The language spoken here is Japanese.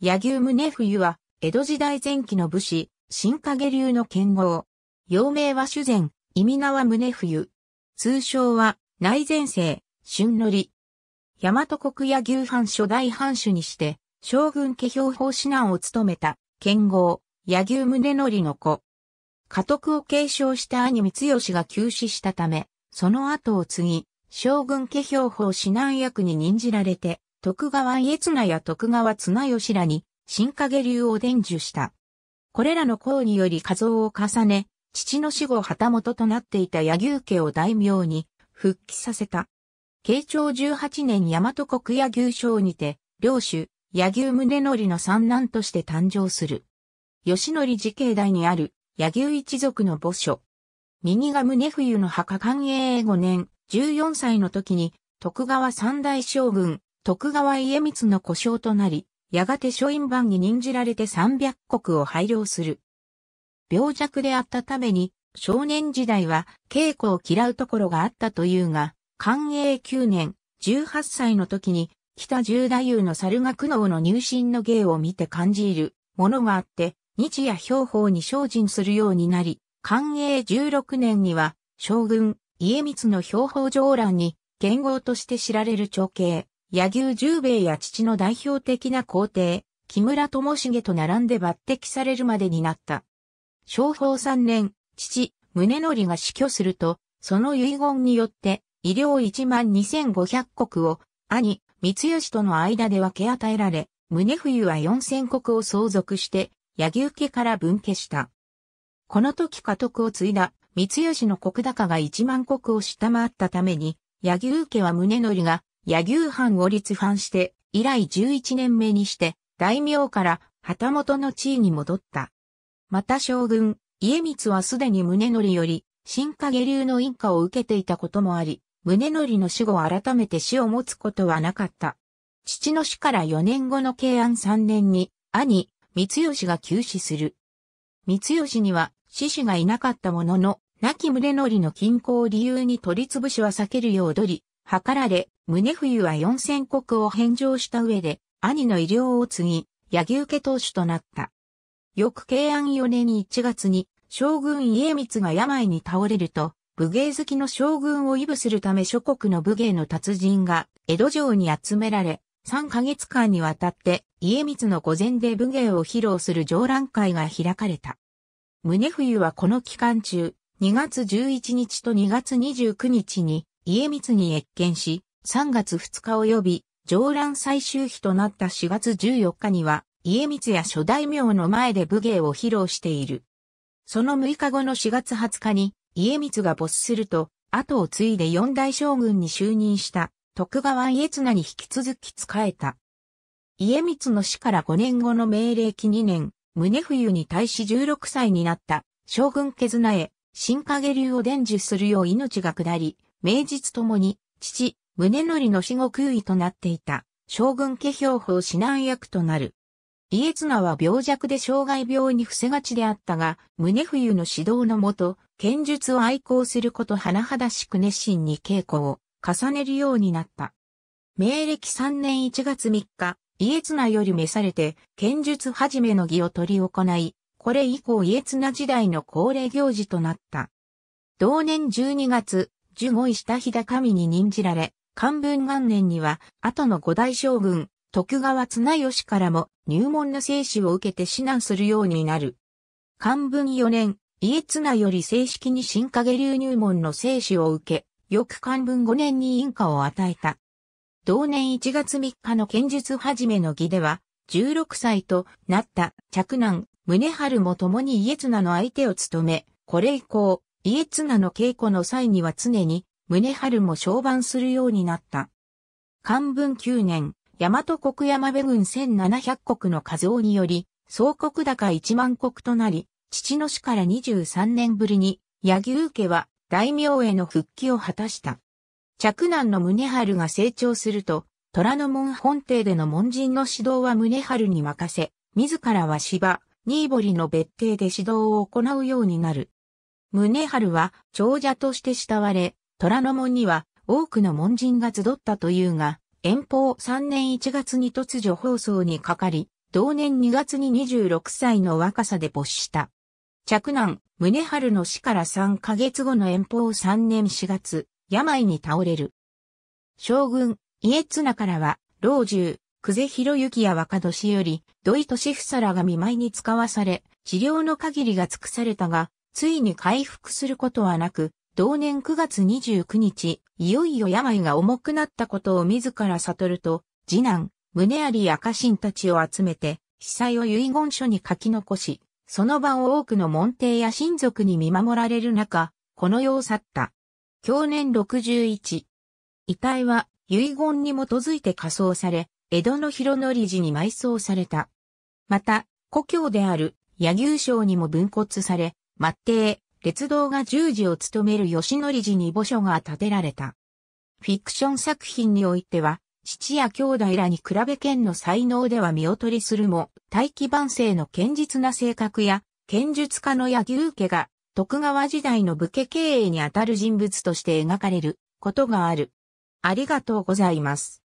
柳生宗冬は、江戸時代前期の武士、新影流の剣豪。幼名は主前、意味名は宗冬。通称は、内前世、春則。大和国柳生藩初代藩主にして、将軍家標法指南を務めた、剣豪、柳生宗則の子。家督を継承した兄光義が急死したため、その後を継ぎ、将軍家標法指南役に任じられて、徳川家綱や徳川綱吉らに、新影流を伝授した。これらの功により画像を重ね、父の死後旗本となっていた柳生家を大名に復帰させた。慶長18年大和国柳生省にて、領主、柳生宗則の三男として誕生する。吉則寺境内にある柳生一族の墓所。右が宗冬の墓官永5年、14歳の時に徳川三大将軍、徳川家光の故障となり、やがて書院番に任じられて300国を拝領する。病弱であったために、少年時代は稽古を嫌うところがあったというが、寛永9年、18歳の時に、北十太夫の猿苦能の入信の芸を見て感じるものがあって、日夜兵法に精進するようになり、寛永16年には、将軍、家光の兵法上覧に、剣豪として知られる長兄、柳生十兵衛や父の代表的な皇帝、木村智重と並んで抜擢されるまでになった。昭法3年、父、宗則が死去すると、その遺言によって、医療1万2500国を、兄、三義との間で分け与えられ、宗冬は4000国を相続して、柳生家から分家した。この時家督を継いだ、三義の国高が1万国を下回ったために、柳生家は宗則が野牛藩を立藩して、以来11年目にして、大名から旗本の地位に戻った。また将軍、家光はすでに宗則より、新影流の印果を受けていたこともあり、宗則の死後改めて死を持つことはなかった。父の死から4年後の慶安3年に、兄、光義が急死する。光義には、死死がいなかったものの、亡き宗則の均衡を理由に取り潰しは避けるよう取り、図られ、宗冬は四千国を返上した上で、兄の医療を継ぎ、柳受当主となった。翌慶安4年1月に、将軍家光が病に倒れると、武芸好きの将軍を威武するため諸国の武芸の達人が江戸城に集められ、3ヶ月間にわたって家光の御前で武芸を披露する上覧会が開かれた。宗冬はこの期間中、2月11日と2月29日に家光に謁見し、3月2日及び上乱最終日となった4月14日には、家光や諸大名の前で武芸を披露している。その6日後の4月20日に、家光が没すると、後を継いで四大将軍に就任した徳川家綱に引き続き仕えた。家光の死から5年後の命令期2年、宗冬に対し16歳になった将軍家綱へ、新影流を伝授するよう命が下り、名実ともに、父、宗則の死後空位となっていた、将軍家兵法指南役となる。家綱は病弱で障害病に伏せがちであったが、宗冬の指導のもと、剣術を愛好すること甚だしく熱心に稽古を重ねるようになった。明暦3年1月3日、家綱より召されて、剣術始めの儀を取り行い、これ以降家綱時代の恒例行事となった。同年12月、守護石田日高神に任じられ、漢文元年には、後の五代将軍、徳川綱吉からも入門の生死を受けて指南するようになる。漢文四年、家綱より正式に新影流入門の生死を受け、翌漢文五年に印下を与えた。同年1月3日の剣術始めの儀では、16歳となった嫡男、宗春も共に家綱の相手を務め、これ以降、家綱の稽古の際には常に宗春も昇番するようになった。漢文9年、大和国山部軍1700国の数をにより、総国高1万国となり、父の死から23年ぶりに、柳生家は大名への復帰を果たした。着難の宗春が成長すると、虎ノ門本邸での門人の指導は宗春に任せ、自らは芝、新堀の別邸で指導を行うようになる。宗春は長者として慕われ、虎ノ門には多くの門人が集ったというが、遠方3年1月に突如放送にかかり、同年2月に26歳の若さで没した。着難、宗春の死から3ヶ月後の遠方3年4月、病に倒れる。将軍、家綱からは、老中、久世広之や若年より、土井利夫らが見舞いに使わされ、治療の限りが尽くされたが、ついに回復することはなく、同年9月29日、いよいよ病が重くなったことを自ら悟ると、次男、胸あり赤信たちを集めて、被災を遺言書に書き残し、その場を多くの門弟や親族に見守られる中、この世を去った。去年61。遺体は遺言に基づいて火葬され、江戸の広則寺に埋葬された。また、故郷である野牛省にも分骨され、末帝、列道が十字を務める吉典寺に墓所が建てられた。フィクション作品においては、父や兄弟らに比べ剣の才能では見劣りするも、大器晩成の堅実な性格や、剣術家の柳生家が、徳川時代の武家経営にあたる人物として描かれることがある。ありがとうございます。